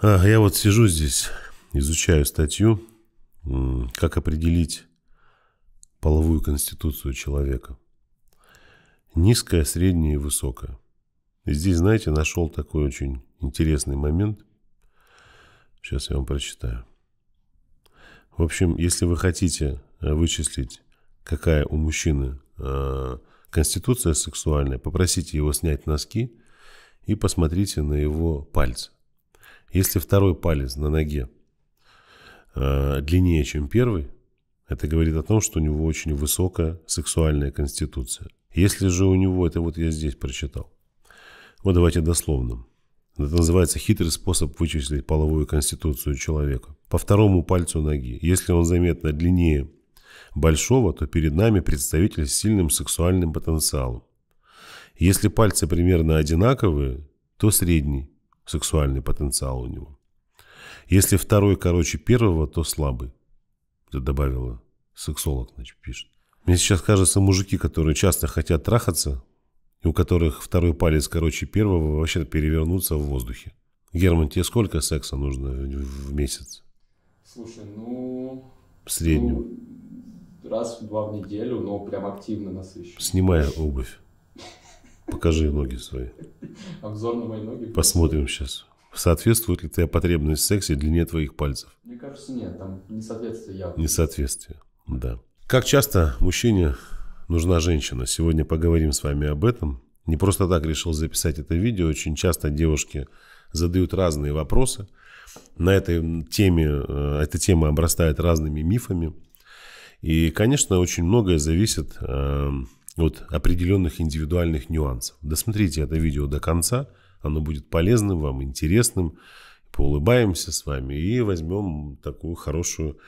А, я вот сижу здесь, изучаю статью, как определить половую конституцию человека. Низкая, средняя и высокая. И здесь, знаете, нашел такой очень интересный момент. Сейчас я вам прочитаю. В общем, если вы хотите э, вычислить, какая у мужчины э, конституция сексуальная, попросите его снять носки и посмотрите на его пальцы. Если второй палец на ноге э, длиннее, чем первый, это говорит о том, что у него очень высокая сексуальная конституция. Если же у него, это вот я здесь прочитал. Вот давайте дословно. Это называется хитрый способ вычислить половую конституцию человека. По второму пальцу ноги. Если он заметно длиннее большого, то перед нами представитель с сильным сексуальным потенциалом. Если пальцы примерно одинаковые, то средний сексуальный потенциал у него. Если второй короче первого, то слабый. Это добавила сексолог, значит, пишет. Мне сейчас кажется, мужики, которые часто хотят трахаться, и у которых второй палец короче первого, вообще перевернутся в воздухе. Герман, тебе сколько секса нужно в, месяц? Слушай, ну... В среднем. Ну, раз в два в неделю, но прям активно насыщенно. Снимая обувь. Покажи ноги свои. Обзор на мои ноги. Посмотрим сейчас. Соответствует ли твоя потребность в сексе длине твоих пальцев? Мне кажется, нет. Там несоответствие явно. Несоответствие, да. Как часто мужчине нужна женщина? Сегодня поговорим с вами об этом. Не просто так решил записать это видео. Очень часто девушки задают разные вопросы. На этой теме, э, эта тема обрастает разными мифами. И, конечно, очень многое зависит э, вот определенных индивидуальных нюансов. Досмотрите это видео до конца, оно будет полезным вам, интересным. Поулыбаемся с вами и возьмем такую хорошую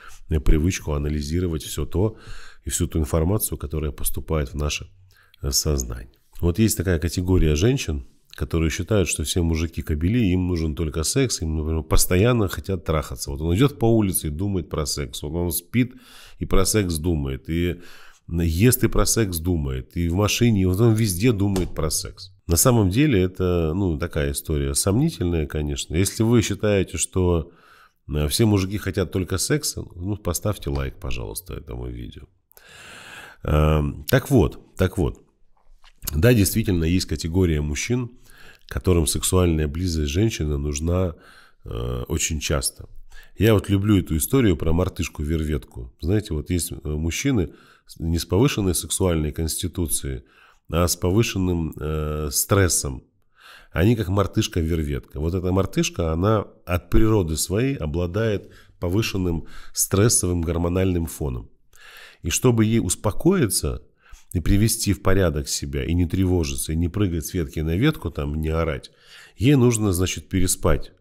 привычку анализировать все то и всю ту информацию, которая поступает в наше э, сознание. Вот есть такая категория женщин, которые считают, что все мужики кабели, им нужен только секс, им, например, постоянно хотят трахаться. Вот он идет по улице и думает про секс, вот он спит и про секс думает. И ест и про секс думает, и в машине, и вот он везде думает про секс. На самом деле это, ну, такая история сомнительная, конечно. Если вы считаете, что э, все мужики хотят только секса, ну, поставьте лайк, пожалуйста, этому видео. Э, так вот, так вот. Да, действительно, есть категория мужчин, которым сексуальная близость женщины нужна э, очень часто – я вот люблю эту историю про мартышку-верветку. Знаете, вот есть э, мужчины не с повышенной сексуальной конституцией, а с повышенным э, стрессом. Они как мартышка-верветка. Вот эта мартышка, она от природы своей обладает повышенным стрессовым гормональным фоном. И чтобы ей успокоиться и привести в порядок себя, и не тревожиться, и не прыгать с ветки на ветку, там, не орать, ей нужно, значит, переспать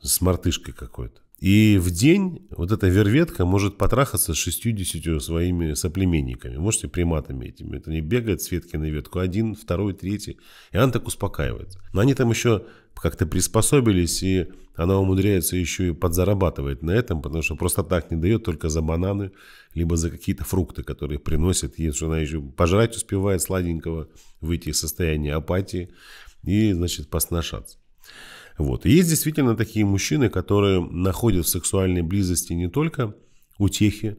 с мартышкой какой-то. И в день вот эта верветка может потрахаться с 60 своими соплеменниками. Можете приматами этими. Это не бегает с ветки на ветку. Один, второй, третий. И она так успокаивается. Но они там еще как-то приспособились, и она умудряется еще и подзарабатывать на этом, потому что просто так не дает, только за бананы, либо за какие-то фрукты, которые приносят ей, что она еще пожрать успевает сладенького, выйти из состояния апатии и, значит, поснашаться. Вот. И есть действительно такие мужчины, которые находят в сексуальной близости не только утехи,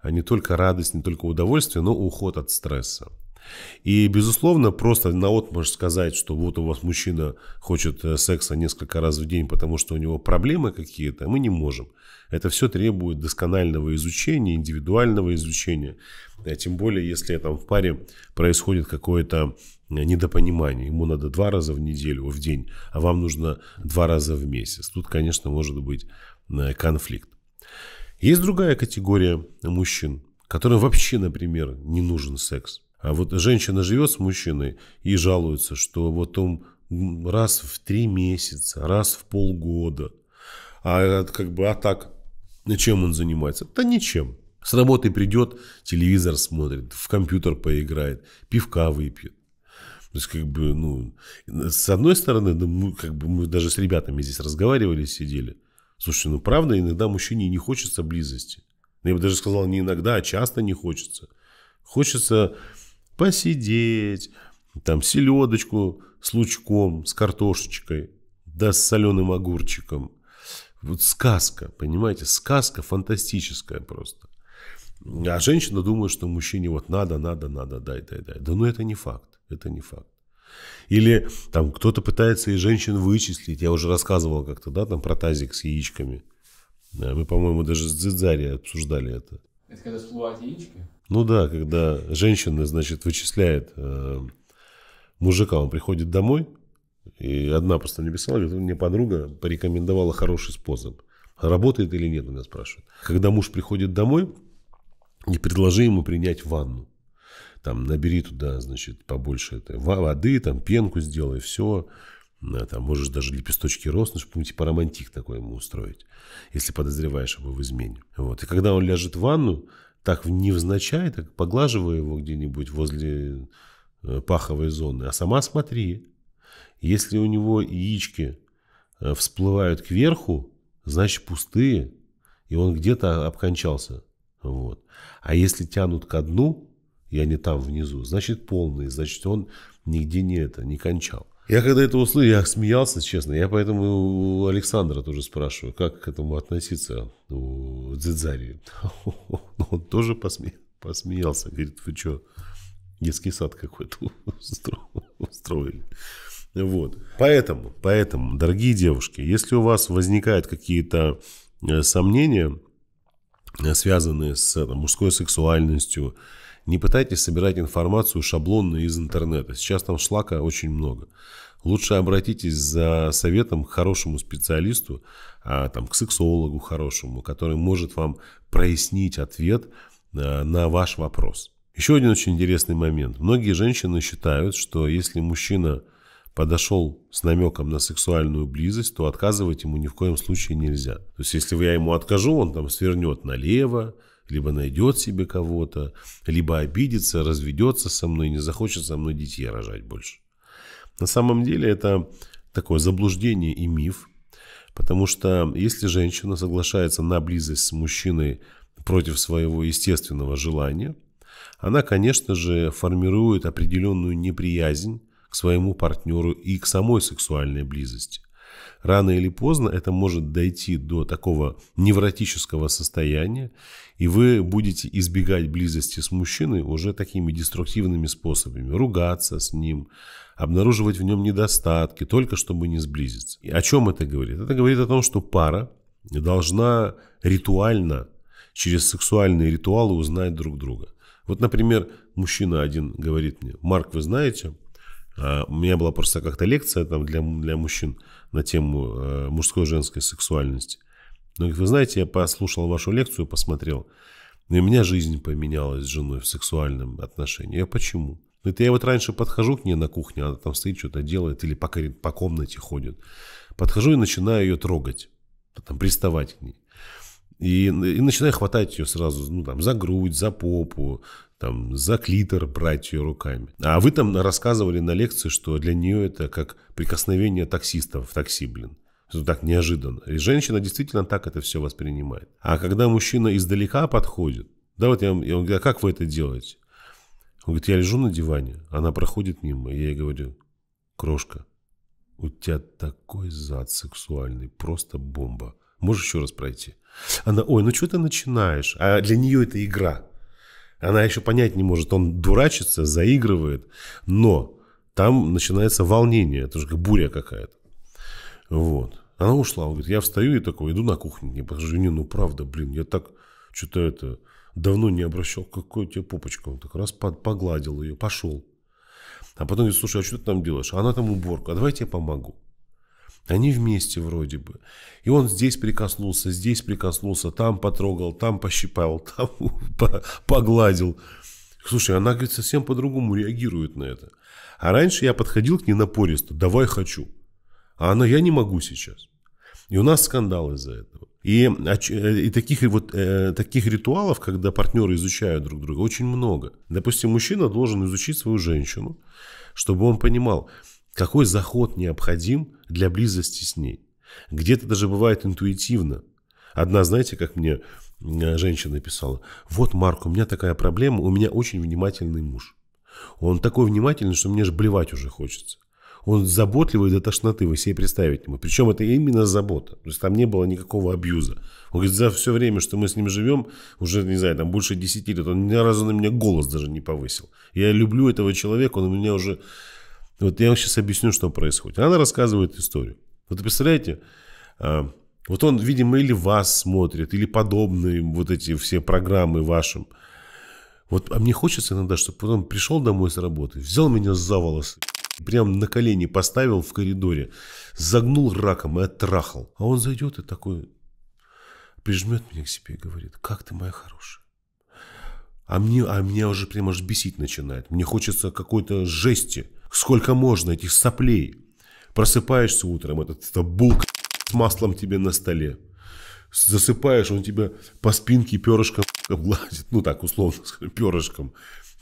а не только радость, не только удовольствие, но уход от стресса. И, безусловно, просто на отмашь сказать, что вот у вас мужчина хочет э, секса несколько раз в день, потому что у него проблемы какие-то, мы не можем. Это все требует досконального изучения, индивидуального изучения. Э, тем более, если там в паре происходит какое-то недопонимание. Ему надо два раза в неделю, в день, а вам нужно два раза в месяц. Тут, конечно, может быть э, конфликт. Есть другая категория мужчин, которым вообще, например, не нужен секс. А вот женщина живет с мужчиной и жалуется, что вот он раз в три месяца, раз в полгода. А как бы, а так, чем он занимается? Да ничем. С работы придет, телевизор смотрит, в компьютер поиграет, пивка выпьет. То есть, как бы, ну, с одной стороны, ну, мы, как бы мы даже с ребятами здесь разговаривали, сидели. Слушай, ну правда, иногда мужчине не хочется близости. Ну, я бы даже сказал, не иногда, а часто не хочется. Хочется посидеть, там селедочку с лучком, с картошечкой, да с соленым огурчиком. Вот сказка, понимаете, сказка фантастическая просто. А женщина думает, что мужчине вот надо, надо, надо, дай, дай, дай. Да ну это не факт. Это не факт. Или там кто-то пытается и женщин вычислить. Я уже рассказывал как-то, да, там про тазик с яичками. мы, по-моему, даже с Дзидзари обсуждали это. Это когда всплывают яички? Ну да, когда женщина, значит, вычисляет э, мужика. Он приходит домой, и одна просто написала, говорит, мне подруга порекомендовала хороший способ. Работает или нет, у меня спрашивают. Когда муж приходит домой, не предложи ему принять ванну там набери туда, значит, побольше этой воды, там пенку сделай, все. Там можешь даже лепесточки роз, ну, чтобы типа романтик такой ему устроить, если подозреваешь его в измене. Вот. И когда он ляжет в ванну, так невзначай, так поглаживая его где-нибудь возле э, паховой зоны, а сама смотри. Если у него яички э, всплывают кверху, значит пустые, и он где-то обкончался. Вот. А если тянут ко дну, я не там внизу. Значит, полный, значит, он нигде не это, не кончал. Я когда это услышал, я смеялся, честно. Я поэтому у Александра тоже спрашиваю, как к этому относиться, у Дзидзари. Он тоже посме... посмеялся. Говорит, вы что, детский сад какой-то устроили. Вот. Поэтому, поэтому, дорогие девушки, если у вас возникают какие-то э, сомнения, связанные с э, там, мужской сексуальностью, не пытайтесь собирать информацию шаблонную из интернета. Сейчас там шлака очень много. Лучше обратитесь за советом к хорошему специалисту, а, там, к сексологу хорошему, который может вам прояснить ответ а, на ваш вопрос. Еще один очень интересный момент. Многие женщины считают, что если мужчина подошел с намеком на сексуальную близость, то отказывать ему ни в коем случае нельзя. То есть, если я ему откажу, он там свернет налево, либо найдет себе кого-то, либо обидится, разведется со мной, не захочет со мной детей рожать больше. На самом деле это такое заблуждение и миф, потому что если женщина соглашается на близость с мужчиной против своего естественного желания, она, конечно же, формирует определенную неприязнь к своему партнеру и к самой сексуальной близости. Рано или поздно это может дойти до такого невротического состояния, и вы будете избегать близости с мужчиной уже такими деструктивными способами. Ругаться с ним, обнаруживать в нем недостатки, только чтобы не сблизиться. И о чем это говорит? Это говорит о том, что пара должна ритуально, через сексуальные ритуалы узнать друг друга. Вот, например, мужчина один говорит мне, Марк, вы знаете, а, у меня была просто как-то лекция там для, для мужчин, на тему э, мужской и женской сексуальности. Но ну, говорит, вы знаете, я послушал вашу лекцию, посмотрел, и у меня жизнь поменялась с женой в сексуальном отношении. Я почему? Это я вот раньше подхожу к ней на кухне, она там стоит, что-то делает, или по, по комнате ходит. Подхожу и начинаю ее трогать, там, приставать к ней. И, и начинаю хватать ее сразу, ну, там, за грудь, за попу, там, за клитор брать ее руками. А вы там рассказывали на лекции, что для нее это как прикосновение таксистов в такси, блин. Это так неожиданно. И женщина действительно так это все воспринимает. А когда мужчина издалека подходит, да, вот я, я говорю, а как вы это делаете? Он говорит, я лежу на диване, она проходит мимо, и я ей говорю, крошка, у тебя такой зад сексуальный, просто бомба. Можешь еще раз пройти? Она, ой, ну что ты начинаешь? А для нее это игра. Она еще понять не может. Он дурачится, заигрывает, но там начинается волнение. Это же как буря какая-то. Вот. Она ушла. Он говорит, я встаю и такой, иду на кухню. Я подхожу, не, ну правда, блин, я так что-то это давно не обращал. Какой тебе попочка? Он так раз погладил ее, пошел. А потом говорит, слушай, а что ты там делаешь? А она там уборка, а давай я тебе помогу. Они вместе вроде бы. И он здесь прикоснулся, здесь прикоснулся, там потрогал, там пощипал, там погладил. Слушай, она, говорит, совсем по-другому реагирует на это. А раньше я подходил к ней напористо, давай хочу. А она, я не могу сейчас. И у нас скандал из-за этого. И, э, и таких, вот, э, таких ритуалов, когда партнеры изучают друг друга, очень много. Допустим, мужчина должен изучить свою женщину, чтобы он понимал, какой заход необходим, для близости с ней. Где-то даже бывает интуитивно. Одна, знаете, как мне э, женщина писала, вот, Марк, у меня такая проблема, у меня очень внимательный муж. Он такой внимательный, что мне же блевать уже хочется. Он заботливый до тошноты, вы себе представить не можете. Причем это именно забота. То есть там не было никакого абьюза. Он говорит, за все время, что мы с ним живем, уже, не знаю, там больше 10 лет, он ни разу на меня голос даже не повысил. Я люблю этого человека, он у меня уже вот я вам сейчас объясню, что происходит. Она рассказывает историю. Вот представляете, а, вот он, видимо, или вас смотрит, или подобные вот эти все программы вашим. Вот а мне хочется иногда, чтобы он пришел домой с работы, взял меня за волосы, прям на колени поставил в коридоре, загнул раком и оттрахал. А он зайдет и такой прижмет меня к себе и говорит, как ты моя хорошая. А, мне, а меня уже прям аж бесить начинает. Мне хочется какой-то жести. Сколько можно этих соплей? Просыпаешься утром, этот, это булка с маслом тебе на столе. Засыпаешь, он тебя по спинке перышком гладит. Ну так, условно скажем, перышком.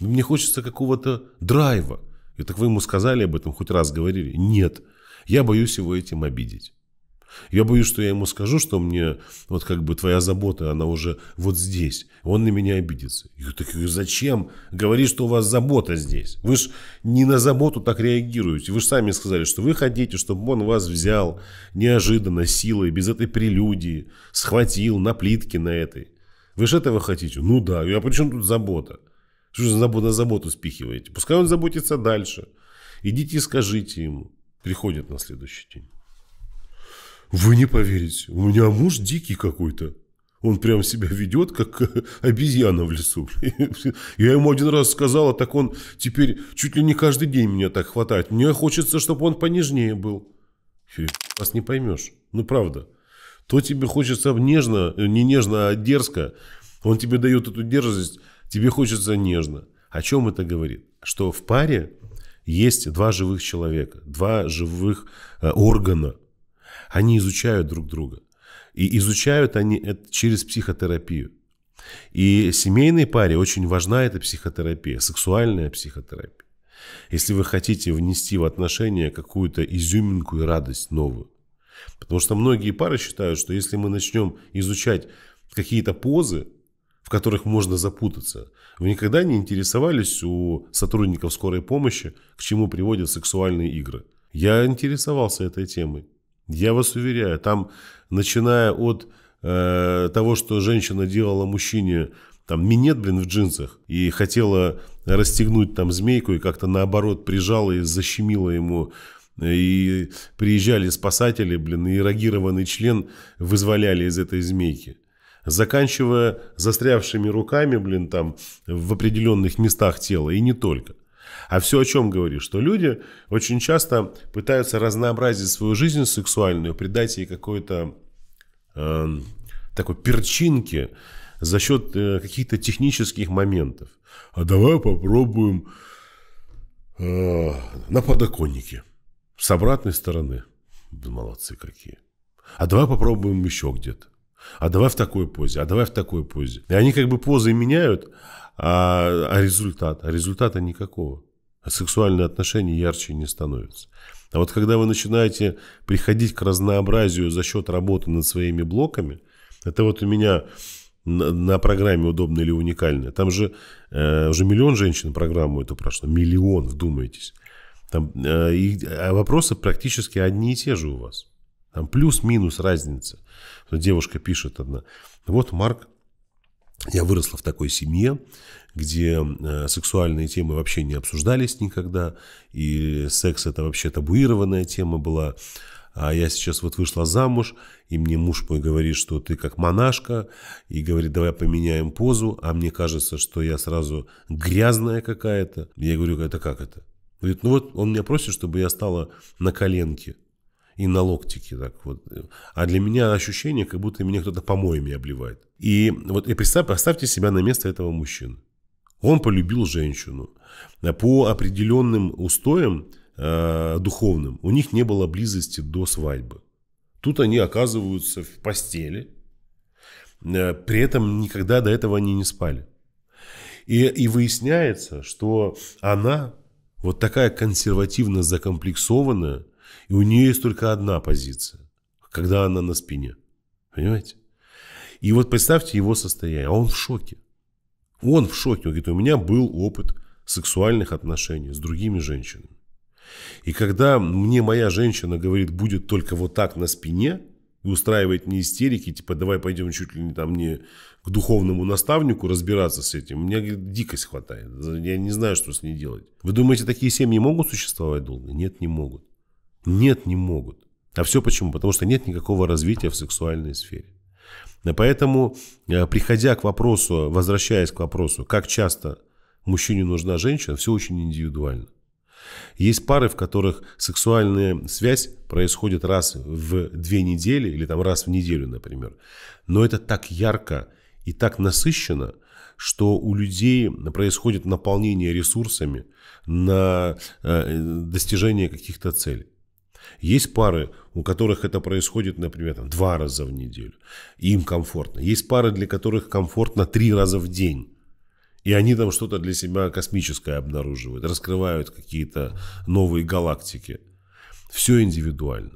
Ну, мне хочется какого-то драйва. И так вы ему сказали об этом, хоть раз говорили? Нет. Я боюсь его этим обидеть. Я боюсь, что я ему скажу, что мне вот как бы твоя забота, она уже вот здесь. Он на меня обидится. Я так зачем? Говори, что у вас забота здесь. Вы же не на заботу так реагируете. Вы же сами сказали, что вы хотите, чтобы он вас взял неожиданно, силой, без этой прелюдии, схватил на плитке на этой. Вы же этого хотите? Ну да. А при чем тут забота? Что же на заботу спихиваете? Пускай он заботится дальше. Идите и скажите ему. Приходит на следующий день. Вы не поверите, у меня муж дикий какой-то. Он прям себя ведет, как э, обезьяна в лесу. Я ему один раз сказала, так он теперь чуть ли не каждый день меня так хватает. Мне хочется, чтобы он понежнее был. Вас не поймешь. Ну, правда. То тебе хочется нежно, э, не нежно, а дерзко. Он тебе дает эту дерзость, тебе хочется нежно. О чем это говорит? Что в паре есть два живых человека, два живых э, органа – они изучают друг друга. И изучают они это через психотерапию. И семейной паре очень важна эта психотерапия, сексуальная психотерапия. Если вы хотите внести в отношения какую-то изюминку и радость новую. Потому что многие пары считают, что если мы начнем изучать какие-то позы, в которых можно запутаться, вы никогда не интересовались у сотрудников скорой помощи, к чему приводят сексуальные игры. Я интересовался этой темой. Я вас уверяю, там, начиная от э, того, что женщина делала мужчине там минет, блин, в джинсах, и хотела расстегнуть там змейку, и как-то наоборот прижала и защемила ему э, и приезжали спасатели, блин, и эрогированный член вызволяли из этой змейки. Заканчивая застрявшими руками, блин, там, в определенных местах тела, и не только. А все о чем говоришь, что люди очень часто пытаются разнообразить свою жизнь сексуальную, придать ей какой-то э, такой перчинки за счет э, каких-то технических моментов. А давай попробуем э, на подоконнике с обратной стороны. молодцы какие. А давай попробуем еще где-то. А давай в такой позе, а давай в такой позе. И они как бы позы меняют, а, а результат? А результата никакого а сексуальные отношения ярче не становятся. А вот когда вы начинаете приходить к разнообразию за счет работы над своими блоками, это вот у меня на, программе «Удобно или уникальное. там же э, уже миллион женщин программу эту прошло, миллион, вдумайтесь. Там, э, и, а вопросы практически одни и те же у вас. Там плюс-минус разница. Девушка пишет одна. Вот, Марк, я выросла в такой семье, где э, сексуальные темы вообще не обсуждались никогда, и секс это вообще табуированная тема была. А я сейчас вот вышла замуж, и мне муж мой говорит, что ты как монашка, и говорит, давай поменяем позу, а мне кажется, что я сразу грязная какая-то. Я говорю, это как это? Говорит, ну вот он меня просит, чтобы я стала на коленке и на локтики. Так вот. А для меня ощущение, как будто меня кто-то помоями обливает. И вот и представь, поставьте себя на место этого мужчины. Он полюбил женщину. А по определенным устоям э, духовным у них не было близости до свадьбы. Тут они оказываются в постели, э, при этом никогда до этого они не спали. И, и выясняется, что она вот такая консервативно закомплексованная, и у нее есть только одна позиция, когда она на спине. Понимаете? И вот представьте его состояние. А он в шоке. Он в шоке. Он говорит, у меня был опыт сексуальных отношений с другими женщинами. И когда мне моя женщина говорит, будет только вот так на спине, и устраивает мне истерики, типа, давай пойдем чуть ли не там не к духовному наставнику разбираться с этим, мне говорит, дикость хватает. Я не знаю, что с ней делать. Вы думаете, такие семьи могут существовать долго? Нет, не могут. Нет, не могут. А все почему? Потому что нет никакого развития в сексуальной сфере. Э, поэтому, э, приходя к вопросу, возвращаясь к вопросу, как часто мужчине нужна женщина, все очень индивидуально. Есть пары, в которых сексуальная связь происходит раз в две недели или там раз в неделю, например. Но это так ярко и так насыщенно, что у людей происходит наполнение ресурсами на э, достижение каких-то целей. Есть пары, у которых это происходит, например, там, два раза в неделю, и им комфортно. Есть пары, для которых комфортно три раза в день. И они там что-то для себя космическое обнаруживают, раскрывают какие-то новые галактики. Все индивидуально.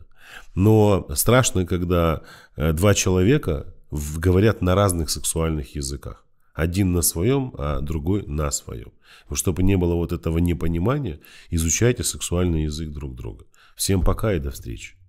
Но страшно, когда э, два человека говорят на разных сексуальных языках. Один на своем, а другой на своем. Чтобы не было вот этого непонимания, изучайте сексуальный язык друг друга. Всем пока и до встречи.